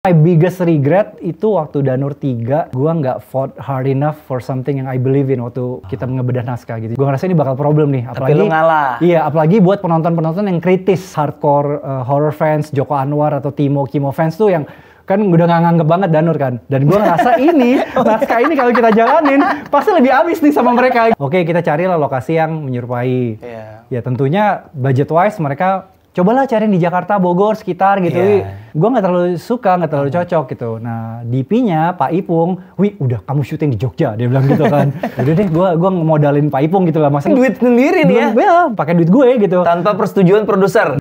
My biggest regret itu waktu Danur 3, gue nggak fought hard enough for something yang I believe in waktu kita ngebedah naskah gitu. Gue ngerasa ini bakal problem nih. Apalagi, Tapi lu ngalah. Iya, apalagi buat penonton-penonton yang kritis, hardcore uh, horror fans, Joko Anwar atau Timo Kimo fans tuh yang kan udah nggak nganggep banget Danur kan dan gue ngerasa ini oh, iya. naskah ini kalau kita jalanin pasti lebih abis nih sama mereka oke kita carilah lokasi yang menyerupai yeah. ya tentunya budget wise mereka cobalah cari di Jakarta, Bogor, sekitar gitu. Yeah. Gue nggak terlalu suka, nggak terlalu iya. cocok gitu. Nah, DP-nya Pak Ipung, wih udah kamu syuting di Jogja, dia bilang gitu kan. Ya udah deh, gue gua modalin Pak Ipung gitu lah. Masa duit sendiri dia? Ya, pakai duit gue gitu. Tanpa persetujuan produser.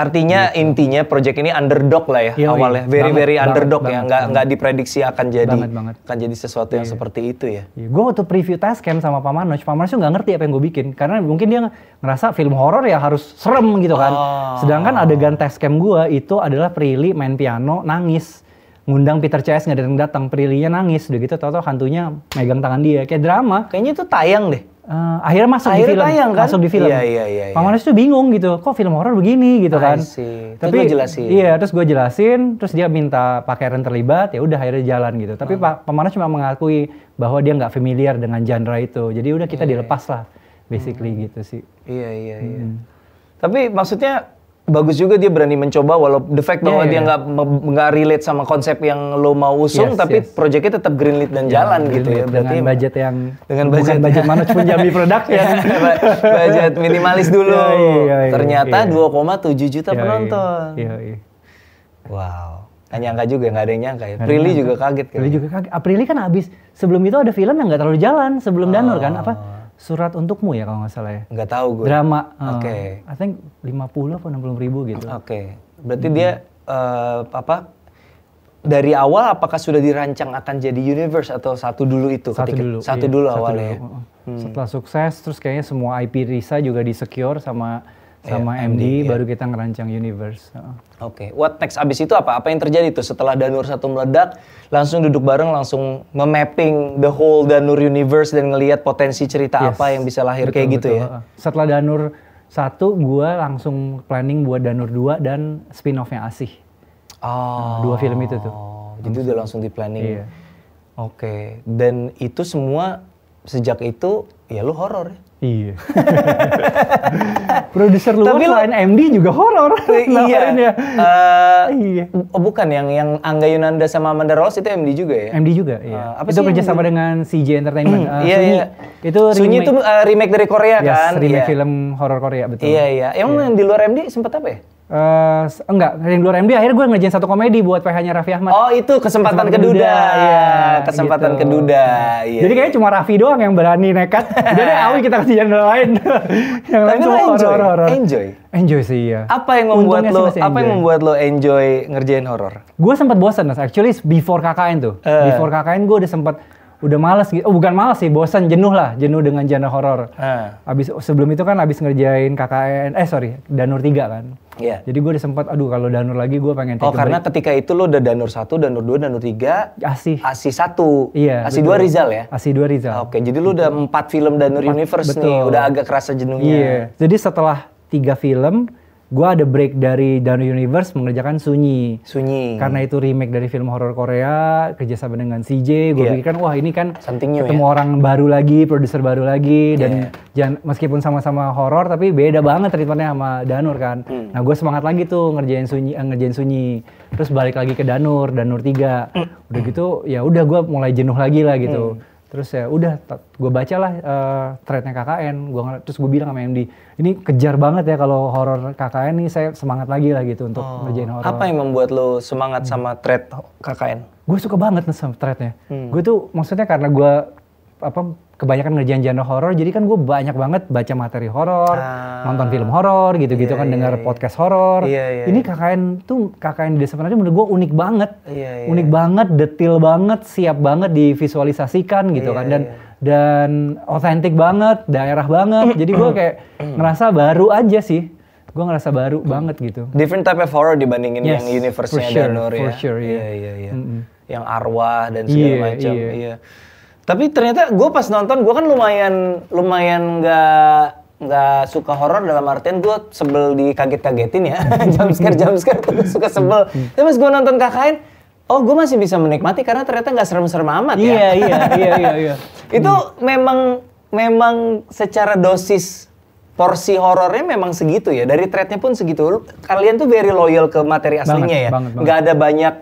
artinya gitu. intinya project ini underdog lah ya Yoi, awalnya, very banget, very underdog ya. banget, ya, nggak nggak diprediksi akan jadi banget, banget. akan jadi sesuatu yang yeah. seperti itu ya. Yeah. Gue waktu preview test camp sama Pak Manoj, Pak Manoj nggak ngerti apa yang gue bikin karena mungkin dia ngerasa film horor ya harus serem gitu kan. Oh. Sedangkan adegan test camp gue itu adalah Prilly main piano nangis ngundang Peter CS nggak datang datang prilly nangis udah gitu tau tau hantunya megang tangan dia kayak drama kayaknya itu tayang deh Uh, akhirnya masuk akhirnya di film, tayang, kan? masuk di film. Iya, iya, iya, iya. Pak Manis tuh bingung gitu, kok film horor begini gitu kan. See. Tapi terus jelasin. Iya, terus gue jelasin, terus dia minta Pak Karen terlibat, ya udah akhirnya jalan gitu. Tapi hmm. Pak Manus cuma mengakui bahwa dia nggak familiar dengan genre itu, jadi udah kita yeah. Iya. dilepas lah, basically hmm. gitu sih. Iya, iya, iya. Hmm. Tapi maksudnya bagus juga dia berani mencoba walaupun the fact iya, bahwa yeah, dia iya. nggak nggak relate sama konsep yang lo mau usung yes, tapi yes. proyeknya tetap greenlit dan yeah, jalan gitu ya berarti dengan budget yang dengan budget bukan budget management jami produk ya budget minimalis dulu yeah, yeah, yeah, yeah, ternyata yeah. 2,7 juta yeah, iya, penonton yeah, yeah, yeah. wow nggak nyangka juga, nggak ada yang nyangka ya. Prilly juga kaget. Prilly juga kaget. Aprili kan abis Sebelum itu ada film yang nggak terlalu jalan sebelum oh. Danur kan apa? surat untukmu ya kalau nggak salah ya. Nggak tahu gue. Drama. Ah, Oke. Okay. I think 50 enam 60 ribu gitu. Oke. Okay. Berarti hmm. dia uh, apa? Dari awal apakah sudah dirancang akan jadi universe atau satu dulu itu? Satu ketika, dulu. Satu iya, dulu awalnya. Satu dulu. Ya? Uh-uh. Hmm. Setelah sukses, terus kayaknya semua IP Risa juga di secure sama sama yeah, MD, MD iya. baru kita ngerancang universe. Oke, okay. what next abis itu apa? Apa yang terjadi tuh setelah Danur satu meledak? Langsung duduk bareng, langsung memapping the whole Danur universe dan ngelihat potensi cerita yes. apa yang bisa lahir betul, kayak gitu betul. ya. Setelah Danur satu, gue langsung planning buat Danur dua dan spin-offnya Asih. Oh. Dua film itu tuh. Jadi udah langsung di planning. Iya. Oke, okay. dan itu semua sejak itu ya lu horor ya? Iya. Produser luar Tapi selain lo, MD juga horor. Iya. Ya. Uh, iya. Oh, bukan yang yang Angga Yunanda sama Amanda Rose itu MD juga ya? MD juga, iya. Uh, apa itu sama dengan CJ Entertainment. uh, iya, Sunyi. Iya. Itu Sunyi itu uh, remake dari Korea yes, kan? remake iya. film horor Korea, betul. Iya, iya. Emang iya. yang di luar MD sempat apa ya? Uh, enggak, yang luar MD akhirnya gue ngerjain satu komedi buat PH-nya Raffi Ahmad. Oh, itu iya, iya, gitu. kesempatan, keduda. Iya, kesempatan gitu. keduda. Iya. Jadi kayaknya cuma Raffi doang yang berani nekat. Jadi Awi kita kasih yang lain. yang Tapi lain cuma enjoy. horror, horror. Enjoy. Enjoy sih ya Apa yang membuat Untungnya lo apa yang membuat lo enjoy ngerjain horor? Gue sempat bosan, Actually before KKN tuh. Uh. Before KKN gue udah sempat udah males gitu. Oh, bukan males sih, bosan, jenuh lah, jenuh dengan genre horor. Habis ah. eh. sebelum itu kan habis ngerjain KKN, eh sorry, Danur 3 kan. Iya. Yeah. Jadi gue udah sempat, aduh kalau Danur lagi gue pengen Oh, karena break. ketika itu lo udah Danur 1, Danur 2, Danur 3, Asih. Asih 1. Iya. Asih 2 Rizal ya? Asih 2 Rizal. Oke, okay, jadi lo udah 4 gitu. film Danur 4, Universe betul. nih, udah agak kerasa jenuhnya. Iya. Yeah. Jadi setelah tiga film, gue ada break dari Dano Universe mengerjakan Sunyi. Sunyi. Karena itu remake dari film horor Korea, kerjasama dengan CJ. Gue yeah. pikir wah ini kan Something new, ketemu ya? orang baru lagi, produser baru lagi, yeah. dan iya. jangan, meskipun sama-sama horor tapi beda banget treatmentnya sama Danur kan. Hmm. Nah gue semangat lagi tuh ngerjain Sunyi, eh, ngerjain Sunyi. Terus balik lagi ke Danur, Danur 3. Hmm. Udah gitu, ya udah gue mulai jenuh lagi lah gitu. Hmm terus ya udah gue bacalah uh, threadnya KKN gua terus gue bilang sama MD ini kejar banget ya kalau horor KKN nih saya semangat lagi lah gitu untuk oh. ngerjain horor apa yang membuat lo semangat hmm. sama thread KKN gue suka banget nih sama threadnya hmm. gue tuh maksudnya karena gue apa kebanyakan ngerjain genre horor jadi kan gue banyak banget baca materi horor ah, nonton film horor gitu-gitu iya, kan iya, dengar iya. podcast horor iya, iya, ini iya. KKN tuh KKN di desa penari menurut gue unik banget iya, iya. unik banget detail banget siap banget divisualisasikan gitu iya, kan iya, dan iya dan otentik banget daerah banget jadi gue kayak hmm. ngerasa baru aja sih gue ngerasa baru banget gitu different type of horror dibandingin yes, yang universe-nya sure, Danur ya sure yeah. yeah, yeah, yeah. Mm -hmm. yang arwah dan segala yeah, macam yeah. yeah. Tapi ternyata gue pas nonton gue kan lumayan lumayan nggak nggak suka horor dalam artian gue sebel dikaget-kagetin ya jam scare jam scare tuh suka sebel. Tapi pas gue nonton kakain oh gue masih bisa menikmati karena ternyata nggak serem-serem amat ya. Iya iya iya, iya iya. Itu hmm. memang memang secara dosis porsi horornya memang segitu ya. Dari threadnya pun segitu. Kalian tuh very loyal ke materi aslinya banget, ya. Banget, Gak ada banyak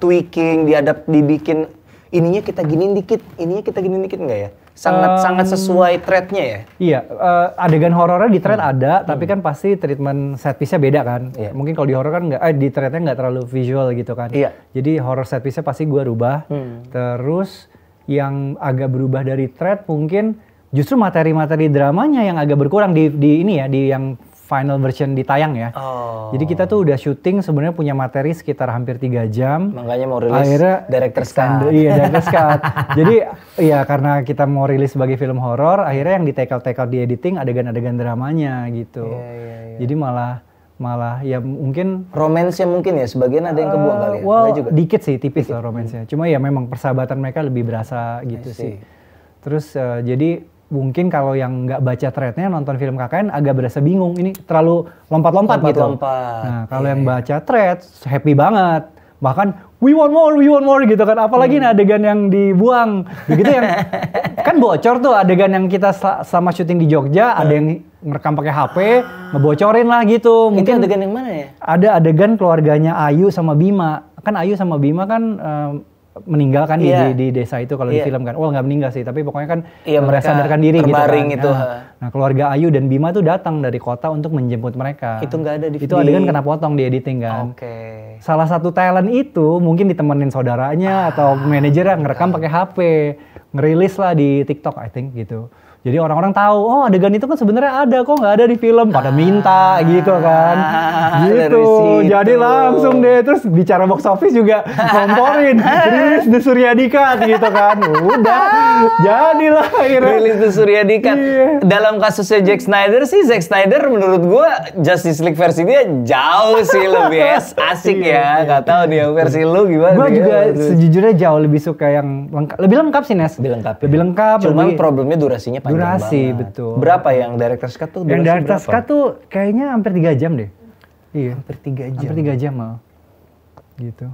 tweaking, diadap, dibikin ininya kita giniin dikit, ininya kita giniin dikit enggak ya? Sangat um, sangat sesuai threadnya ya? Iya, uh, adegan horornya di thread hmm. ada, tapi hmm. kan pasti treatment set piece-nya beda kan. Yeah. Mungkin kalau di horor kan enggak, eh di threadnya enggak terlalu visual gitu kan. Iya. Jadi horor set piece-nya pasti gue rubah. Hmm. Terus yang agak berubah dari thread mungkin justru materi-materi dramanya yang agak berkurang di, di ini ya, di yang final version ditayang ya. Oh. Jadi kita tuh udah syuting sebenarnya punya materi sekitar hampir tiga jam. Makanya mau rilis akhirnya director cut. Iya, director cut. Jadi ya karena kita mau rilis sebagai film horor, akhirnya yang di tackle tackle di editing adegan-adegan dramanya gitu. Yeah, yeah, yeah. Jadi malah malah ya mungkin romansnya mungkin ya sebagian ada yang kebuang kali ya eh, well, juga. dikit sih tipis dikit. lah romansnya cuma ya memang persahabatan mereka lebih berasa gitu sih terus uh, jadi mungkin kalau yang nggak baca threadnya nonton film KKN agak berasa bingung ini terlalu lompat-lompat gitu. Lompat. Nah kalau yeah. yang iya. baca thread happy banget bahkan we want more we want more gitu kan apalagi hmm. nih adegan yang dibuang begitu yang kan bocor tuh adegan yang kita sama syuting di Jogja hmm. ada yang merekam pakai HP ngebocorin lah gitu mungkin itu adegan yang mana ya ada adegan keluarganya Ayu sama Bima kan Ayu sama Bima kan um, meninggal kan yeah. di, di desa itu kalau yeah. di iya. film kan. Oh nggak meninggal sih, tapi pokoknya kan yeah, mereka sadarkan diri gitu kan. Itu. Nah, nah keluarga Ayu dan Bima tuh datang dari kota untuk menjemput mereka. Itu nggak ada di Itu ada adegan kena potong di editing kan. Oke. Okay. Salah satu talent itu mungkin ditemenin saudaranya ah, atau yang ngerekam pakai HP, ngerilis lah di TikTok I think gitu. Jadi orang-orang tahu, oh adegan itu kan sebenarnya ada kok nggak ada di film. Pada minta ah, gitu kan. gitu. Jadi langsung deh terus bicara box office juga ngomporin rilis The Surya gitu kan. Udah. Jadilah akhirnya. Rilis The Surya Yeah. Dalam kasusnya Jack Snyder sih Zack Snyder menurut gua Justice League versi dia jauh sih lebih es asik iya, ya. Iya, Gak tahu dia iya. versi lu gimana. Gua ya, juga sejujurnya jauh lebih suka yang lengkap, lebih lengkap sih Nes. Lebih lengkap. Lebih ya. lengkap. Cuman lebih... problemnya durasinya durasi banget. betul berapa yang director's cut tuh yang director's berapa? cut tuh kayaknya hampir tiga jam deh iya hampir tiga jam hampir tiga jam mal gitu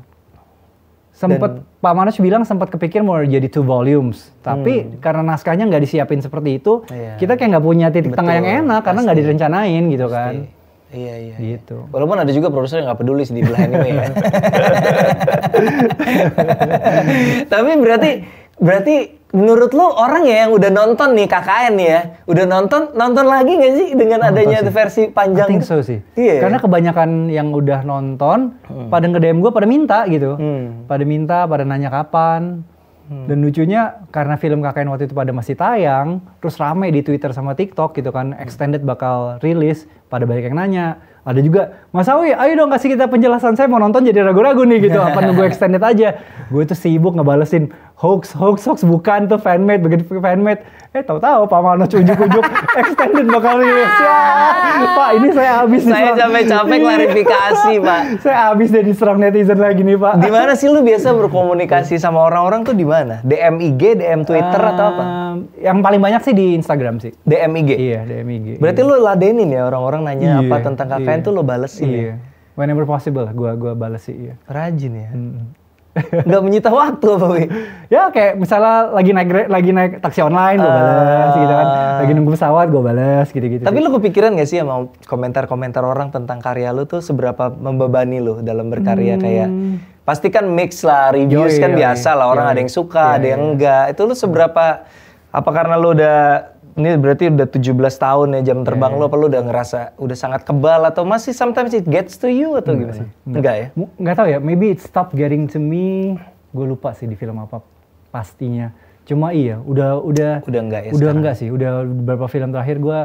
Dan, Pak Manoj bilang sempat kepikir mau jadi two volumes tapi hmm. karena naskahnya nggak disiapin seperti itu iya. kita kayak nggak punya titik Betul, tengah yang enak karena nggak direncanain gitu kan. pasti. kan iya iya gitu iya. walaupun ada juga produser yang nggak peduli sih di belah anime ya tapi berarti Berarti menurut lu orang ya yang udah nonton nih KKN ya, udah nonton nonton lagi gak sih dengan nonton adanya sih. versi panjang? I so sih. Yeah. Ya? Karena kebanyakan yang udah nonton hmm. pada ngedem gue pada minta gitu, hmm. pada minta, pada nanya kapan. Hmm. Dan lucunya karena film KKN waktu itu pada masih tayang, terus rame di Twitter sama TikTok gitu kan, extended bakal rilis, pada banyak yang nanya. Ada juga, Mas Awi, ayo dong kasih kita penjelasan, saya mau nonton jadi ragu-ragu nih gitu, apa nunggu extended aja. Gue itu sibuk ngebalesin, hoax hoax hoax bukan tuh fanmade begitu fanmade eh tahu-tahu Pak Mano ujuk-ujuk extended bakal rilis ya Pak ini saya habis saya capek capek klarifikasi iya. Pak saya habis dari diserang netizen lagi nih Pak di mana sih lu biasa berkomunikasi sama orang-orang tuh di mana DM IG DM Twitter um, atau apa yang paling banyak sih di Instagram sih DM IG iya DM IG berarti iya. lu ladenin ya orang-orang nanya iya, apa tentang kafein iya. tuh lu balesin ya? iya. ya whenever possible gua gua balasin. sih iya rajin ya hmm nggak menyita waktu apa Wi? ya kayak misalnya lagi naik lagi naik taksi online gue balas uh, gitu kan ah. lagi nunggu pesawat gue balas gitu gitu tapi lo lu kepikiran gak sih sama komentar-komentar orang tentang karya lu tuh seberapa membebani lu dalam berkarya hmm. kayak pasti kan mix lah reviews yoi, iya, kan yoi, iya, biasa yoi. lah iya. orang yoi. ada yang suka yoi, ada yang enggak itu lu seberapa apa karena lu udah ini berarti udah 17 tahun ya jam terbang yeah. lo apa lo udah ngerasa udah sangat kebal atau masih sometimes it gets to you atau gimana? Sih. Enggak. enggak ya? Enggak tahu ya, maybe it stop getting to me. Gue lupa sih di film apa pastinya. Cuma iya, udah udah udah enggak ya. Udah enggak sih, udah beberapa film terakhir gue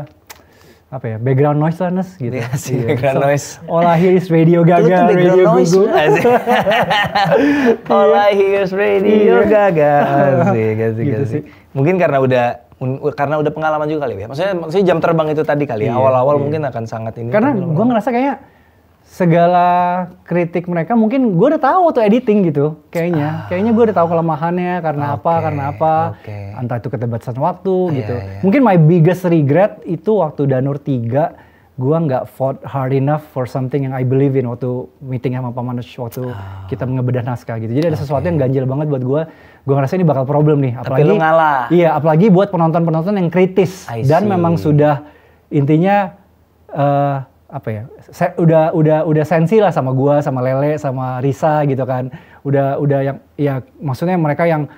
apa ya background noise lah Nes gitu. Iya sih yeah. background so, noise. All I hear is radio Gaga, itu radio noise, Gugu. Iya. all I hear is radio Gaga. Asik, gitu asik, Sih. Mungkin karena udah karena udah pengalaman juga kali ya. Maksudnya, maksudnya jam terbang itu tadi kali ya. Iya, Awal-awal iya, iya. mungkin akan sangat ini. Karena gue ngerasa kayaknya segala kritik mereka mungkin gue udah tahu tuh editing gitu kayaknya. Ah, kayaknya gue udah tahu kelemahannya karena okay, apa, karena apa. Okay. Entah itu keterbatasan waktu ah, gitu. Iya, iya. Mungkin my biggest regret itu waktu Danur 3 gua nggak fought hard enough for something yang I believe in waktu meeting sama Pak Manus waktu oh. kita ngebedah naskah gitu. Jadi ada okay. sesuatu yang ganjil banget buat gua. Gua ngerasa ini bakal problem nih, apalagi Tapi lu ngalah. Iya, apalagi buat penonton-penonton yang kritis dan memang sudah intinya uh, apa ya? Saya udah udah udah sensi lah sama gua, sama Lele, sama Risa gitu kan. Udah udah yang ya maksudnya mereka yang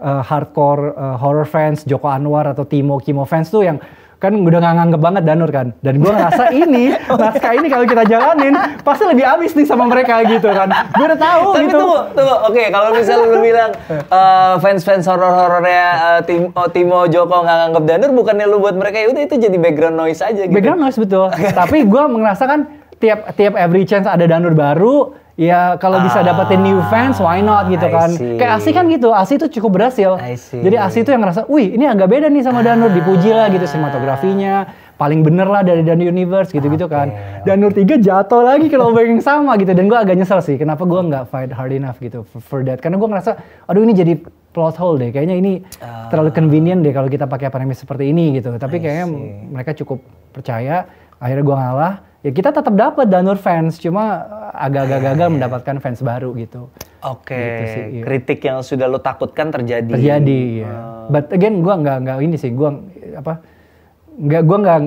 uh, hardcore uh, horror fans, Joko Anwar atau Timo Kimo fans tuh yang kan udah nggak nganggep banget Danur kan dan gue ngerasa ini oh, iya. naskah ini kalau kita jalanin pasti lebih abis nih sama mereka gitu kan gue udah tahu tapi gitu. tunggu tunggu oke okay, kalau misalnya lu bilang uh, eh. eh, fans fans horor horornya uh, eh, Tim oh, Timo Joko nggak nganggep Danur bukannya lu buat mereka itu ya itu jadi background noise aja gitu background noise betul tapi gue merasa kan tiap tiap every chance ada Danur baru ya kalau ah, bisa dapetin new fans why not gitu I kan see. kayak Asi kan gitu Asi itu cukup berhasil jadi Asi itu yang ngerasa wih ini agak beda nih sama Danur ah. dipuji lah gitu sinematografinya paling bener lah dari Danur Universe gitu-gitu okay. kan Danur tiga 3 jatuh lagi kalau lubang yang sama gitu dan gue agak nyesel sih kenapa gue nggak fight hard enough gitu for, for that karena gue ngerasa aduh ini jadi plot hole deh kayaknya ini uh, terlalu convenient deh kalau kita pakai premis seperti ini gitu tapi kayaknya mereka cukup percaya akhirnya gue ngalah ya kita tetap dapat danur fans cuma agak-agak ah, gagal iya. mendapatkan fans baru gitu. Oke. Okay. Gitu sih, iya. Kritik yang sudah lo takutkan terjadi. Terjadi. Ya. But again gua nggak nggak ini sih gua apa nggak gue nggak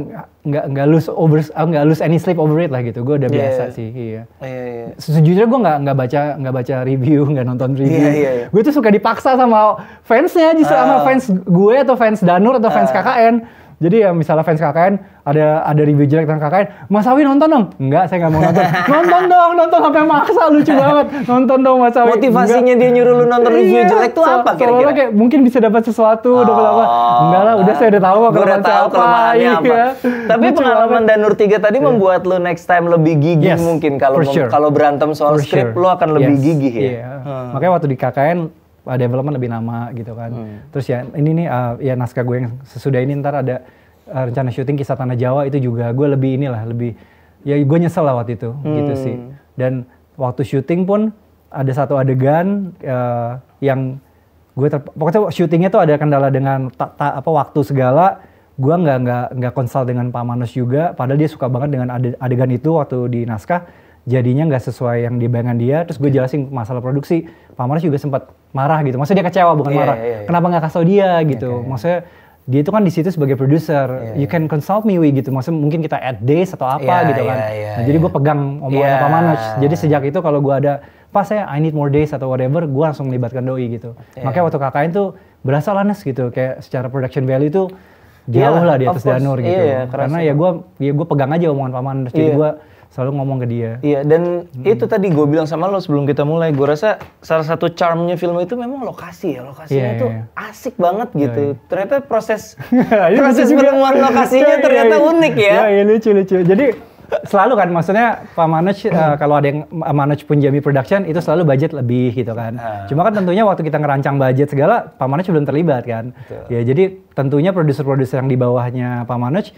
nggak nggak lose over ah, nggak lose any sleep over it lah gitu gue udah iya, biasa yeah. sih iya yeah, yeah. sejujurnya gue nggak nggak baca nggak baca review nggak nonton review yeah, yeah, yeah. gue tuh suka dipaksa sama fansnya justru uh. sama fans gue atau fans Danur atau fans uh. KKN jadi ya misalnya fans KKN ada ada review jelek tentang KKN, Mas Awi nonton dong? Enggak, saya nggak mau nonton. nonton dong, nonton sampai maksa lucu banget. Nonton dong Mas Awi. Motivasinya enggak. dia nyuruh lu nonton iya, review iya, jelek tuh apa kira-kira? kayak mungkin bisa dapat sesuatu, oh, dapat apa. Oh. Enggak lah, udah saya udah tahu kok kelemahan tahu apa. iya. Tapi lucu pengalaman banget. Danur 3 tadi yeah. membuat lu next time lebih gigih yes, mungkin kalau sure. kalau berantem soal script sure. lu akan lebih yes. gigih ya. Yeah. Hmm. Makanya waktu di KKN uh, development lebih lama gitu kan. Hmm. Terus ya ini nih uh, ya naskah gue yang sesudah ini ntar ada uh, rencana syuting kisah tanah Jawa itu juga gue lebih inilah lebih ya gue nyesel lah waktu itu gitu hmm. gitu sih. Dan waktu syuting pun ada satu adegan uh, yang gue ter pokoknya syutingnya tuh ada kendala dengan ta ta apa waktu segala gue nggak nggak nggak konsult dengan Pak Manus juga padahal dia suka banget dengan adegan itu waktu di naskah jadinya nggak sesuai yang dibayangkan dia terus gue iya. jelasin masalah produksi Pak Maris juga sempat marah gitu maksudnya dia kecewa bukan yeah, marah yeah, yeah, kenapa nggak kasih dia gitu okay. maksudnya dia itu kan di situ sebagai produser, yeah, you iya. can consult me we gitu, maksudnya mungkin kita add days atau apa yeah, gitu iya, kan. Yeah, yeah, nah, jadi gue pegang omongan yeah. Pak Manoj. Jadi sejak itu kalau gue ada pas saya I need more days atau whatever, gue langsung melibatkan doi gitu. Yeah. Makanya waktu kakaknya tuh berasa lanes gitu, kayak secara production value itu jauh yeah, lah di atas Danur gitu. Yeah, yeah, karena ya gue ya gue pegang aja omongan Pak Manoj. Jadi yeah. gue selalu ngomong ke dia. Iya, dan hmm. itu tadi gue bilang sama lo sebelum kita mulai, gue rasa salah satu charmnya film itu memang lokasi ya, lokasinya yeah, itu iya, yeah. asik banget iya, gitu. Yeah, yeah. Ternyata proses iya, proses penemuan lokasinya ternyata unik ya. Iya, lucu lucu. Jadi selalu kan maksudnya Pak Manoj uh, kalau ada yang Manoj Punjabi Production itu selalu budget lebih gitu kan. Uh. Cuma kan tentunya waktu kita ngerancang budget segala Pak Manoj belum terlibat kan. Betul. Ya jadi tentunya produser-produser yang di bawahnya Pak Manoj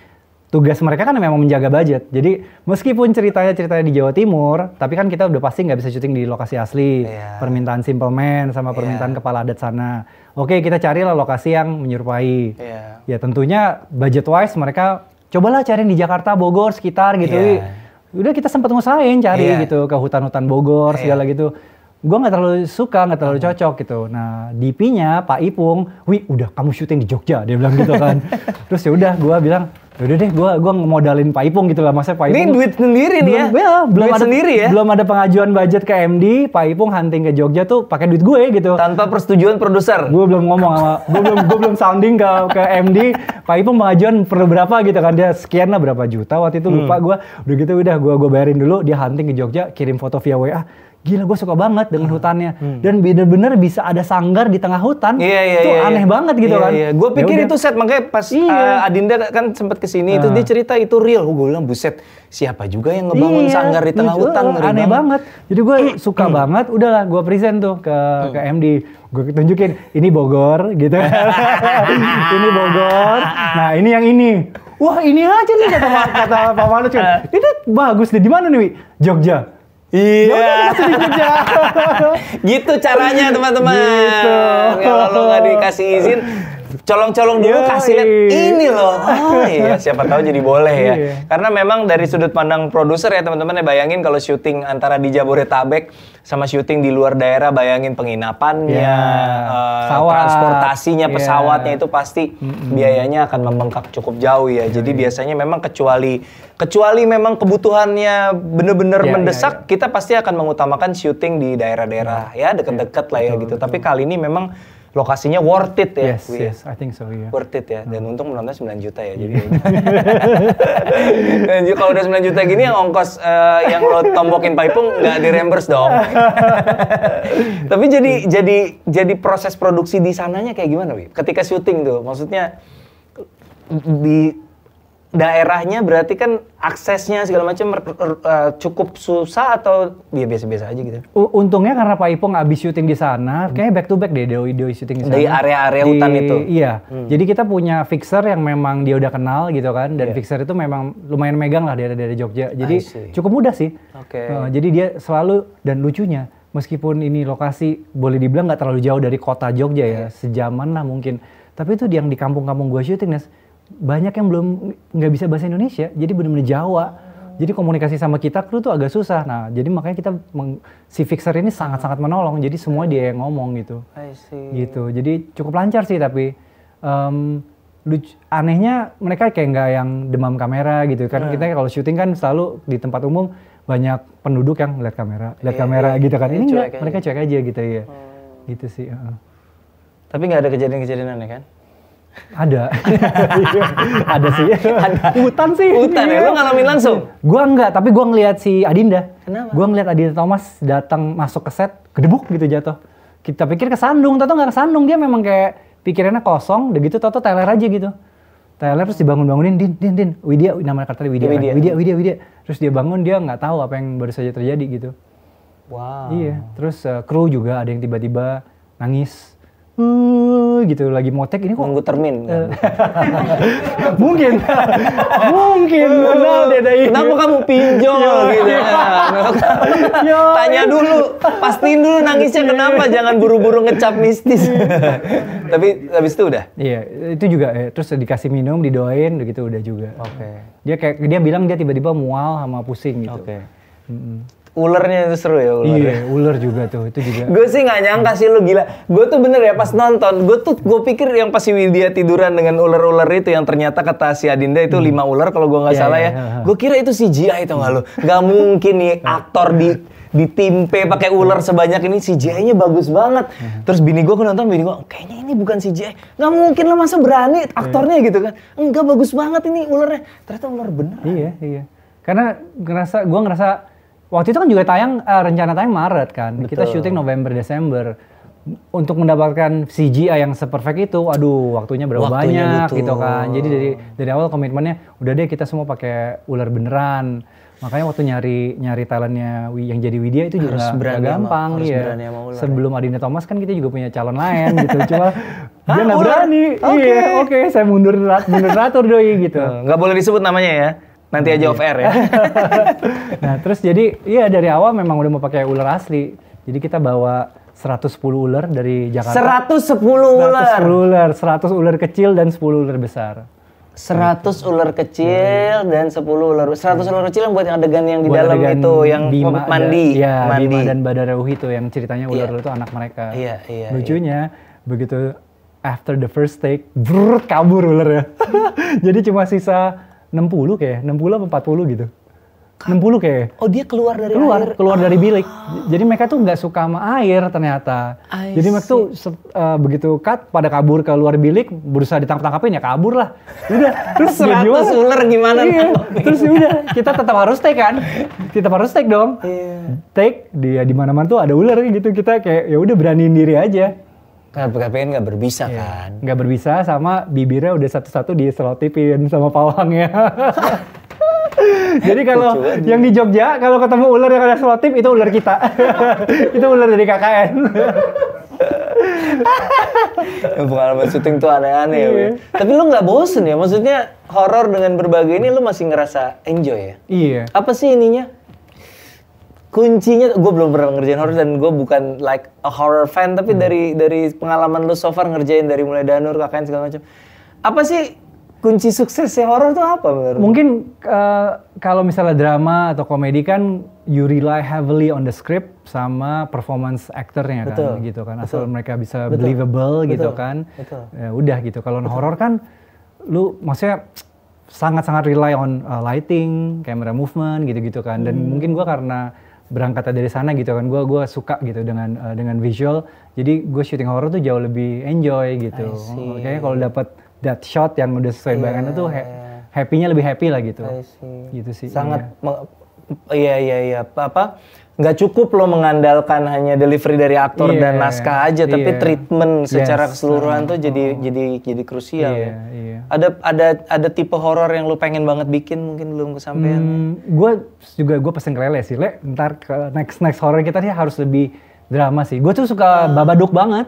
tugas mereka kan memang menjaga budget. Jadi meskipun ceritanya ceritanya di Jawa Timur, tapi kan kita udah pasti nggak bisa syuting di lokasi asli. Yeah. Permintaan Simple Man sama iya. permintaan yeah. kepala adat sana. Oke, kita carilah lokasi yang menyerupai. Yeah. Ya tentunya budget wise mereka cobalah cari di Jakarta, Bogor, sekitar gitu. Yeah. Udah kita sempat ngusahain cari yeah. gitu ke hutan-hutan Bogor yeah. segala gitu gue nggak terlalu suka nggak terlalu hmm. cocok gitu nah DP-nya Pak Ipung, wih udah kamu syuting di Jogja dia bilang gitu kan terus ya udah gue bilang Udah deh, gue gua ngemodalin Pak Ipung gitu lah. Maksudnya Pak Ipung... Ini duit sendiri nih ya? ya belum duit ada, sendiri ya? Belum ada pengajuan budget ke MD, Pak Ipung hunting ke Jogja tuh pakai duit gue gitu. Tanpa persetujuan produser? Gue belum ngomong sama... gue belum, gua belum sounding ke, ke MD, Pak Ipung pengajuan perlu berapa gitu kan. Dia sekian lah berapa juta waktu itu, lupa hmm. gue. Udah gitu udah, gue gua bayarin dulu, dia hunting ke Jogja, kirim foto via WA gila gue suka banget dengan hmm. hutannya hmm. dan bener-bener bisa ada sanggar di tengah hutan yeah, yeah, itu yeah, aneh yeah. banget gitu yeah, kan yeah. gue ya pikir Yaudah. itu set makanya pas yeah. Iya. uh, Adinda kan sempat kesini uh. Ah. itu dia cerita itu real gue bilang buset siapa juga yang ngebangun yeah, sanggar di tengah hutan ngeri aneh banget, jadi gue suka hmm. banget udahlah gue present tuh ke hmm. ke MD gue tunjukin ini Bogor gitu ini Bogor nah ini yang ini wah ini aja nih kata kata Pak Manu. cuy ini bagus deh di mana nih Jogja Iya. Yeah. Ya gitu caranya teman-teman. Gitu. Kalau lo nggak dikasih izin, colong-colong dulu Yoi. kasih lihat ini loh. Oh iya, siapa tahu jadi boleh ya. Iya. Karena memang dari sudut pandang produser ya teman-teman ya bayangin kalau syuting antara di Jabodetabek sama syuting di luar daerah bayangin penginapannya, yeah. Iya. uh, transportasinya, iya. pesawatnya itu pasti mm-hmm. biayanya akan membengkak cukup jauh ya. Jadi biasanya memang kecuali kecuali memang kebutuhannya benar-benar yeah, mendesak, yeah, yeah. kita pasti akan mengutamakan syuting di daerah-daerah yeah. ya dekat-dekat yeah. lah ya betul, gitu. Betul. Tapi kali ini memang lokasinya worth it ya. Yes, Wih. yes, I think so, yeah. Worth it ya. Dan hmm. untung menonton 9 juta ya, jadi. Iya. Ya dan kalau udah 9 juta gini, yang ongkos uh, yang lo tombokin paipung nggak di reimburse dong. Tapi jadi jadi jadi proses produksi di sananya kayak gimana, Wi? Ketika syuting tuh, maksudnya di daerahnya berarti kan aksesnya segala macam uh, cukup susah atau ya, biasa-biasa aja gitu. Untungnya karena Pak Ipo nggak habis syuting di sana, kayaknya back to back deh Dewi Dewi syuting di sana. Dari area-area hutan itu. Iya. Hmm. Jadi kita punya fixer yang memang dia udah kenal gitu kan dan yeah. fixer itu memang lumayan megang lah daerah-daerah Jogja. Jadi cukup mudah sih. Oke. Okay. Uh, eh, jadi dia selalu dan lucunya meskipun ini lokasi boleh dibilang nggak terlalu jauh dari kota Jogja ya, iya. sejaman lah mungkin. Tapi itu yang di kampung-kampung gua syuting, Nes banyak yang belum nggak bisa bahasa Indonesia, jadi benar-benar Jawa. Jadi komunikasi sama kita kru tuh agak susah. Nah, jadi makanya kita meng, si fixer ini sangat-sangat menolong. Jadi semua dia yang ngomong gitu. I see. Gitu. Jadi cukup lancar sih tapi um, lucu, anehnya mereka kayak nggak yang demam kamera gitu. Kan yeah. kita kalau syuting kan selalu di tempat umum banyak penduduk yang lihat kamera, lihat yeah, kamera yeah, gitu kan. Iya, ini iya, cuek mereka cuek aja gitu ya. Hmm. Gitu sih. Uh. Tapi nggak ada kejadian-kejadian aneh kan? Ada. ada sih. Ada. Hutan sih. Hutan ya. Lu iya. ngalamin langsung? Gua enggak, tapi gua ngeliat si Adinda. Kenapa? Gua ngeliat Adinda Thomas datang masuk ke set, gedebuk gitu jatuh. Kita pikir kesandung, tato nggak kesandung. Dia memang kayak pikirannya kosong, udah gitu tato teler aja gitu. Teler terus dibangun-bangunin, Din, Din, Din. Widya, nama karakternya Widya. Widya. Widya, Widya, Widya. Terus dia bangun, dia nggak tahu apa yang baru saja terjadi gitu. Wow. Iya, terus uh, kru juga ada yang tiba-tiba nangis uh, gitu lagi motek ini kok nggak termin eh. kan? mungkin mungkin eh, kenal dari kenapa kamu pinjol iya. gitu ya, tanya dulu pastiin dulu nangisnya iya. kenapa jangan buru-buru ngecap mistis tapi habis itu udah iya itu juga ya. terus dikasih minum didoain gitu udah juga oke okay. dia kayak dia bilang dia tiba-tiba mual sama pusing gitu oke okay ulernya itu seru ya ular. Iya, ular juga tuh. Itu juga. gue sih gak nyangka sih lu gila. Gue tuh bener ya pas nonton, gue tuh gue pikir yang pas si Widya tiduran dengan ular-ular itu yang ternyata kata si Adinda itu hmm. lima ular kalau gue nggak yeah, salah yeah, ya. Yeah. Gue kira itu si CGI itu gak lu. Gak mungkin nih aktor di ditimpe pakai ular sebanyak ini CGI-nya bagus banget. Hmm. Terus bini gue nonton bini gue kayaknya ini bukan si CGI. Gak mungkin lah masa berani iya. aktornya gitu kan. Enggak bagus banget ini ularnya. Ternyata ular bener. Iya, iya. Karena ngerasa gue ngerasa Waktu itu kan juga tayang uh, rencana tayang Maret kan. Betul. Kita syuting November Desember. Untuk mendapatkan CGI yang seperfect itu, aduh waktunya berapa waktunya banyak gitu. gitu kan. Jadi dari dari awal komitmennya udah deh kita semua pakai ular beneran. Makanya waktu nyari nyari talentnya yang jadi Widya itu juga harus gak gampang iya. sama, ya. Harus Sebelum Adina Thomas kan kita juga punya calon lain gitu. Cuma dia nggak berani. Oke, okay. iya, oke okay, saya mundur mundur ratur doi gitu. Nggak boleh disebut namanya ya. Nanti aja off air ya. nah, terus jadi iya dari awal memang udah mau pakai ular asli. Jadi kita bawa 110 ular dari Jakarta. 110 ular. 110 ular, 100 ular kecil dan 10 ular besar. 100 ular kecil hmm. dan 10 ular 100 ular kecil yang buat yang adegan yang di dalam itu yang Bima mandi, ada, ya, mandi. Iya, Bima dan badarauhi itu yang ceritanya iya. ular-ular yeah. itu anak mereka. Iya, yeah, iya. Yeah, Lucunya yeah. begitu after the first take, brrr, kabur ya. Jadi cuma sisa 60 kayak 60 empat 40 gitu. 60 kan- kayak. Oh dia keluar dari keluar, air. Keluar ah. dari bilik. Ah. Jadi mereka tuh nggak suka sama air ternyata. I Jadi mereka tuh uh, begitu cut pada kabur ke luar bilik, berusaha ditangkap-tangkapin ya kabur lah. Udah, terus dijual. ular gimana? Iya. Terus ya udah, kita tetap harus take kan? Kita harus take dong. Yeah. Take dia di mana-mana tuh ada ular gitu kita kayak ya udah beraniin diri aja. KPKPN nggak berbisa yeah. kan? Nggak berbisa sama bibirnya udah satu-satu diselotipin sama pawangnya. Jadi kalau yang di Jogja kalau ketemu ular yang ada selotip itu ular kita. itu ular dari KKN. pengalaman syuting tuh aneh-aneh ya. Tapi lu nggak bosen ya? Maksudnya horor dengan berbagai ini lu masih ngerasa enjoy ya? Iya. Apa sih ininya? kuncinya gue belum pernah ngerjain horror dan gue bukan like a horror fan tapi hmm. dari dari pengalaman lu so far ngerjain dari mulai Danur kakain segala macam apa sih kunci sukses suksesnya horror tuh apa menurut mungkin uh, kalau misalnya drama atau komedi kan you rely heavily on the script sama performance aktornya kan gitu kan asal Betul. mereka bisa Betul. believable Betul. gitu kan Betul. Ya, udah gitu kalau horror kan lu maksudnya sangat-sangat rely on uh, lighting, camera movement gitu-gitu kan dan hmm. mungkin gue karena berangkat dari sana gitu kan gue gua suka gitu dengan uh, dengan visual jadi gue syuting horror tuh jauh lebih enjoy gitu oh, kayaknya kalau dapat that shot yang udah sesuai yeah, bayangan tuh ha happynya lebih happy lah gitu gitu sih sangat iya iya iya ya. apa nggak cukup lo mengandalkan hanya delivery dari aktor yeah, dan naskah aja, yeah. tapi iya. treatment secara keseluruhan oh. tuh jadi uh. jadi jadi krusial. Yeah, ya. yeah. Ada ada ada tipe horor yang lo pengen banget bikin mungkin belum kesampaian. Hmm, gue juga gue pesen kerele sih, le. Ntar ke next next horor kita sih harus lebih drama sih. Gue tuh suka ah. babaduk banget.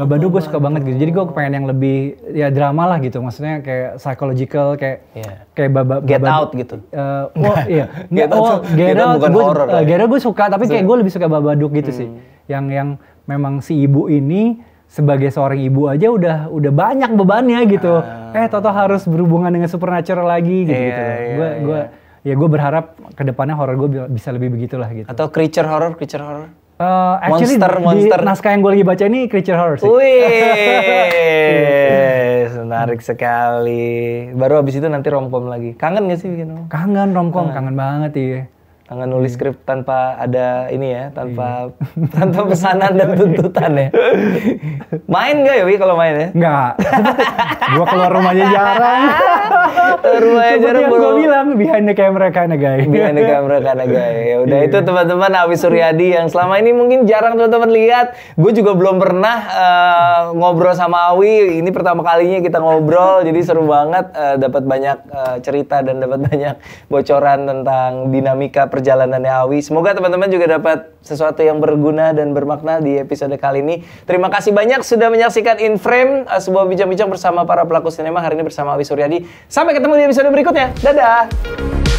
Babado gue suka banget gitu. Jadi gue pengen yang lebih ya drama lah gitu. Maksudnya kayak psychological kayak yeah. kayak baba, Get Out gitu. Uh, oh iya. get, oh, get, get Out, bukan gua, horror. Uh, get Out gue suka tapi kayak gue lebih suka Babaduk gitu hmm. sih. Yang yang memang si ibu ini sebagai seorang ibu aja udah udah banyak bebannya gitu. Uh, eh Toto harus berhubungan dengan supernatural lagi gitu iya, gitu. Gue iya, gue iya. ya gue berharap kedepannya horror gue bisa lebih begitulah gitu. Atau creature horror, creature horror. Uh, actually monster, di, monster. naskah yang gue lagi baca ini creature horror sih. Wih, menarik sekali. Baru abis itu nanti romcom lagi. Kangen gak sih bikin? romcom? Kangen romcom, kangen. kangen banget iya tangan nulis hmm. skrip tanpa ada ini ya, tanpa hmm. tanpa pesanan dan tuntutan ya. Main gak ya, Wi kalau main ya? Enggak. gua keluar rumahnya jarang. rumahnya jarang. Gua bilang behind the camera kan guys. Behind the camera kan guys. Ya udah iya. itu teman-teman Awi Suryadi yang selama ini mungkin jarang teman-teman lihat. Gue juga belum pernah uh, ngobrol sama Awi. Ini pertama kalinya kita ngobrol jadi seru banget uh, dapat banyak uh, cerita dan dapat banyak bocoran tentang dinamika perjalanannya Awi. Semoga teman-teman juga dapat sesuatu yang berguna dan bermakna di episode kali ini. Terima kasih banyak sudah menyaksikan In Inframe, eh, sebuah bincang-bincang bersama para pelaku sinema hari ini bersama Awi Suryadi. Sampai ketemu di episode berikutnya. Dadah!